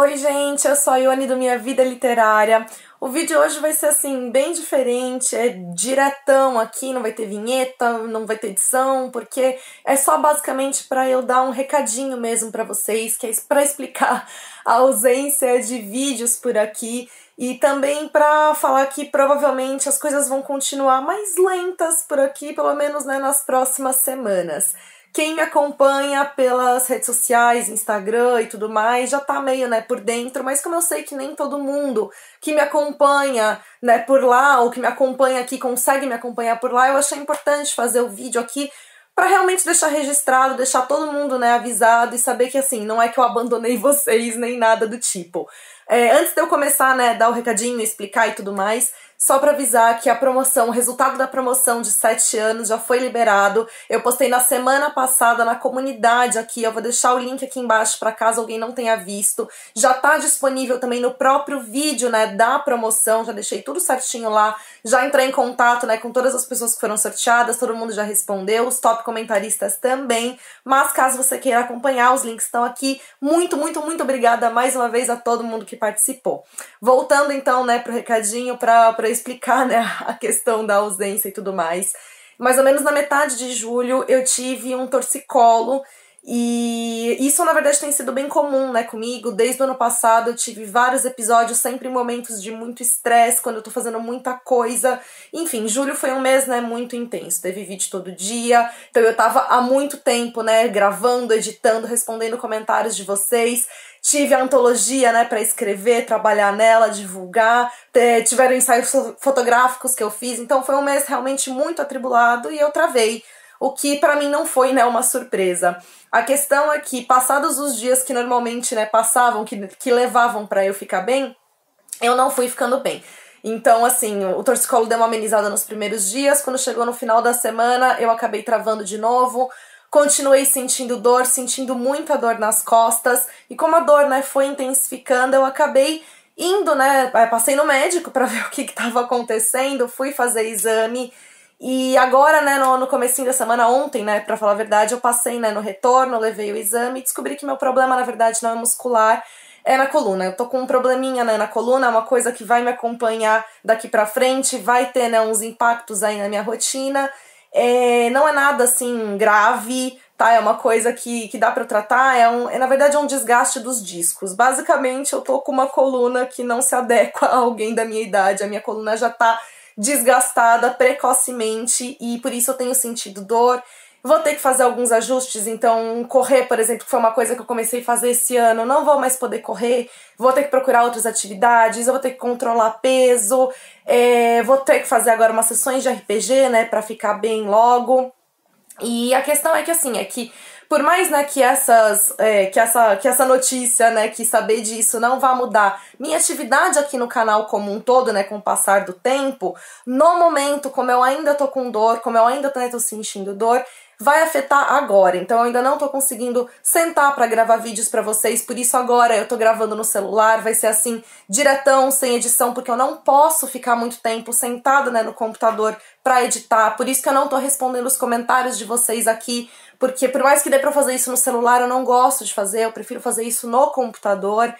Oi, gente, eu sou a Ione do Minha Vida Literária. O vídeo hoje vai ser assim, bem diferente, é diretão aqui, não vai ter vinheta, não vai ter edição, porque é só basicamente para eu dar um recadinho mesmo para vocês, que é para explicar a ausência de vídeos por aqui e também para falar que provavelmente as coisas vão continuar mais lentas por aqui, pelo menos né, nas próximas semanas. Quem me acompanha pelas redes sociais, Instagram e tudo mais, já tá meio, né, por dentro, mas como eu sei que nem todo mundo que me acompanha, né, por lá, ou que me acompanha aqui, consegue me acompanhar por lá, eu achei importante fazer o vídeo aqui para realmente deixar registrado, deixar todo mundo, né, avisado e saber que assim, não é que eu abandonei vocês nem nada do tipo. É, antes de eu começar, né, dar o recadinho, explicar e tudo mais, só para avisar que a promoção, o resultado da promoção de 7 anos já foi liberado. Eu postei na semana passada na comunidade aqui, eu vou deixar o link aqui embaixo para caso alguém não tenha visto. Já tá disponível também no próprio vídeo, né, da promoção. Já deixei tudo certinho lá. Já entrei em contato, né, com todas as pessoas que foram sorteadas, todo mundo já respondeu, os top comentaristas também. Mas caso você queira acompanhar, os links estão aqui. Muito, muito, muito obrigada mais uma vez a todo mundo que participou. Voltando então, né, pro recadinho para explicar, né, a questão da ausência e tudo mais. Mais ou menos na metade de julho eu tive um torcicolo e isso, na verdade, tem sido bem comum, né, comigo. Desde o ano passado eu tive vários episódios, sempre em momentos de muito estresse, quando eu tô fazendo muita coisa. Enfim, julho foi um mês, né, muito intenso. Teve vídeo todo dia. Então eu tava há muito tempo, né, gravando, editando, respondendo comentários de vocês tive a antologia, né, para escrever, trabalhar nela, divulgar, tiveram ensaios fotográficos que eu fiz, então foi um mês realmente muito atribulado e eu travei o que para mim não foi né, uma surpresa. A questão é que, passados os dias que normalmente né, passavam, que, que levavam para eu ficar bem, eu não fui ficando bem. Então, assim, o torcicolo deu uma amenizada nos primeiros dias, quando chegou no final da semana, eu acabei travando de novo. Continuei sentindo dor, sentindo muita dor nas costas, e como a dor né, foi intensificando, eu acabei indo, né? É, passei no médico para ver o que estava acontecendo, fui fazer exame e agora, né, no, no comecinho da semana, ontem, né, pra falar a verdade, eu passei, né, no retorno, levei o exame e descobri que meu problema, na verdade, não é muscular, é na coluna. Eu tô com um probleminha, né, na coluna, é uma coisa que vai me acompanhar daqui pra frente, vai ter, né, uns impactos aí na minha rotina. É, não é nada, assim, grave, tá? É uma coisa que, que dá pra tratar, é, um, é, na verdade, é um desgaste dos discos. Basicamente, eu tô com uma coluna que não se adequa a alguém da minha idade, a minha coluna já tá desgastada precocemente e por isso eu tenho sentido dor. Vou ter que fazer alguns ajustes, então correr, por exemplo, que foi uma coisa que eu comecei a fazer esse ano, não vou mais poder correr, vou ter que procurar outras atividades, eu vou ter que controlar peso, é, vou ter que fazer agora umas sessões de RPG, né, pra ficar bem logo. E a questão é que assim, é que por mais né, que, essas, é, que, essa, que essa notícia, né, que saber disso não vá mudar minha atividade aqui no canal como um todo, né, com o passar do tempo, no momento, como eu ainda tô com dor, como eu ainda tô sentindo dor, vai afetar agora. Então eu ainda não tô conseguindo sentar para gravar vídeos para vocês, por isso agora eu tô gravando no celular, vai ser assim diretão, sem edição, porque eu não posso ficar muito tempo sentada, né, no computador para editar. Por isso que eu não tô respondendo os comentários de vocês aqui, porque por mais que dê para fazer isso no celular, eu não gosto de fazer, eu prefiro fazer isso no computador.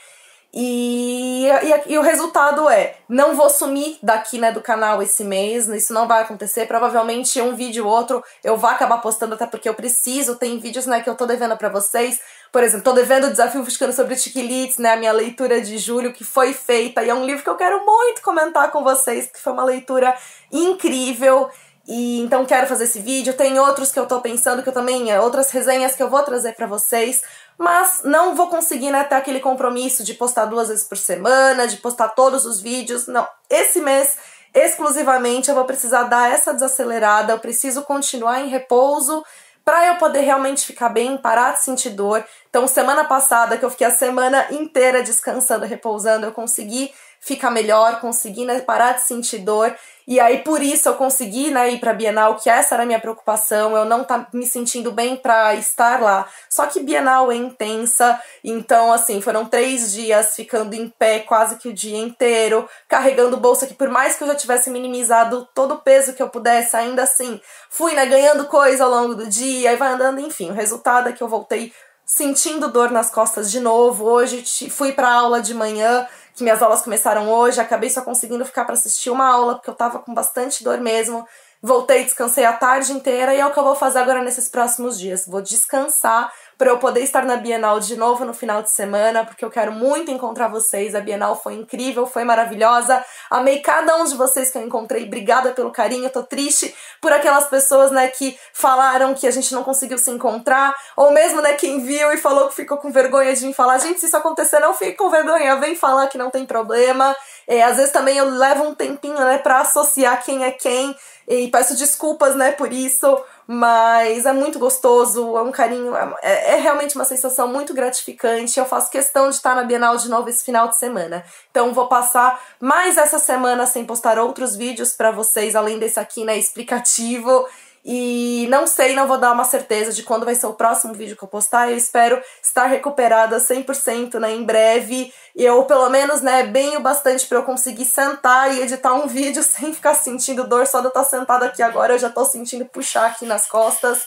E, e, e, o resultado é: não vou sumir daqui né, do canal esse mês, isso não vai acontecer. Provavelmente um vídeo ou outro eu vou acabar postando, até porque eu preciso. Tem vídeos né, que eu tô devendo para vocês. Por exemplo, tô devendo o desafio Fiscando sobre Tiquilites, né? A minha leitura de julho, que foi feita, e é um livro que eu quero muito comentar com vocês, porque foi uma leitura incrível. E então quero fazer esse vídeo. Tem outros que eu tô pensando que eu também, é, outras resenhas que eu vou trazer para vocês, mas não vou conseguir né, ter aquele compromisso de postar duas vezes por semana, de postar todos os vídeos. Não, esse mês exclusivamente eu vou precisar dar essa desacelerada, eu preciso continuar em repouso para eu poder realmente ficar bem, parar de sentir dor. Então, semana passada que eu fiquei a semana inteira descansando, repousando, eu consegui fica melhor, conseguir né, parar de sentir dor. E aí, por isso, eu consegui né, ir para Bienal, que essa era a minha preocupação, eu não tá me sentindo bem para estar lá. Só que Bienal é intensa, então, assim, foram três dias ficando em pé quase que o dia inteiro, carregando bolsa, que por mais que eu já tivesse minimizado todo o peso que eu pudesse, ainda assim, fui né, ganhando coisa ao longo do dia, e vai andando, enfim. O resultado é que eu voltei sentindo dor nas costas de novo. Hoje fui para aula de manhã que minhas aulas começaram hoje, acabei só conseguindo ficar para assistir uma aula porque eu tava com bastante dor mesmo voltei, descansei a tarde inteira e é o que eu vou fazer agora nesses próximos dias. Vou descansar para eu poder estar na Bienal de novo no final de semana, porque eu quero muito encontrar vocês. A Bienal foi incrível, foi maravilhosa. Amei cada um de vocês que eu encontrei. Obrigada pelo carinho. Eu tô triste por aquelas pessoas, né, que falaram que a gente não conseguiu se encontrar, ou mesmo, né, quem viu e falou que ficou com vergonha de me falar. Gente, se isso acontecer, não fique com vergonha, vem falar que não tem problema. É, às vezes também eu levo um tempinho, né, para associar quem é quem e peço desculpas, né, por isso, mas é muito gostoso, é um carinho, é, é, é realmente uma sensação muito gratificante. Eu faço questão de estar na Bienal de novo esse final de semana. Então vou passar mais essa semana sem postar outros vídeos para vocês além desse aqui, né, explicativo. E não sei, não vou dar uma certeza de quando vai ser o próximo vídeo que eu postar. Eu espero estar recuperada 100%, né, em breve. E eu, pelo menos, né, bem o bastante para eu conseguir sentar e editar um vídeo sem ficar sentindo dor. Só de eu estar sentada aqui agora, eu já estou sentindo puxar aqui nas costas.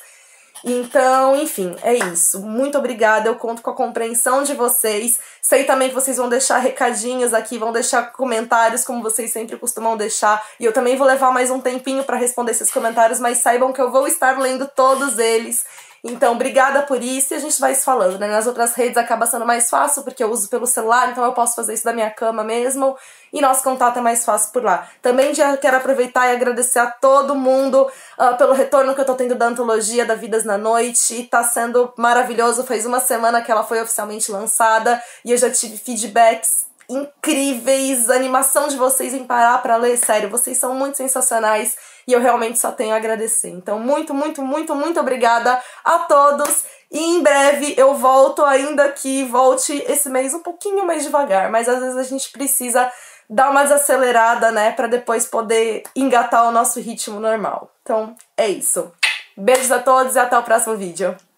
Então, enfim, é isso. Muito obrigada, eu conto com a compreensão de vocês. Sei também que vocês vão deixar recadinhos aqui, vão deixar comentários como vocês sempre costumam deixar, e eu também vou levar mais um tempinho para responder esses comentários, mas saibam que eu vou estar lendo todos eles. Então, obrigada por isso e a gente vai se falando, né? Nas outras redes acaba sendo mais fácil, porque eu uso pelo celular, então eu posso fazer isso da minha cama mesmo. E nosso contato é mais fácil por lá. Também já quero aproveitar e agradecer a todo mundo uh, pelo retorno que eu tô tendo da antologia da Vidas na Noite. Tá sendo maravilhoso. Faz uma semana que ela foi oficialmente lançada e eu já tive feedbacks incríveis, animação de vocês em parar para ler, sério, vocês são muito sensacionais e eu realmente só tenho a agradecer. Então, muito, muito, muito, muito obrigada a todos. E em breve eu volto, ainda que volte esse mês um pouquinho mais devagar, mas às vezes a gente precisa dar uma desacelerada, né, para depois poder engatar o nosso ritmo normal. Então, é isso. Beijos a todos e até o próximo vídeo.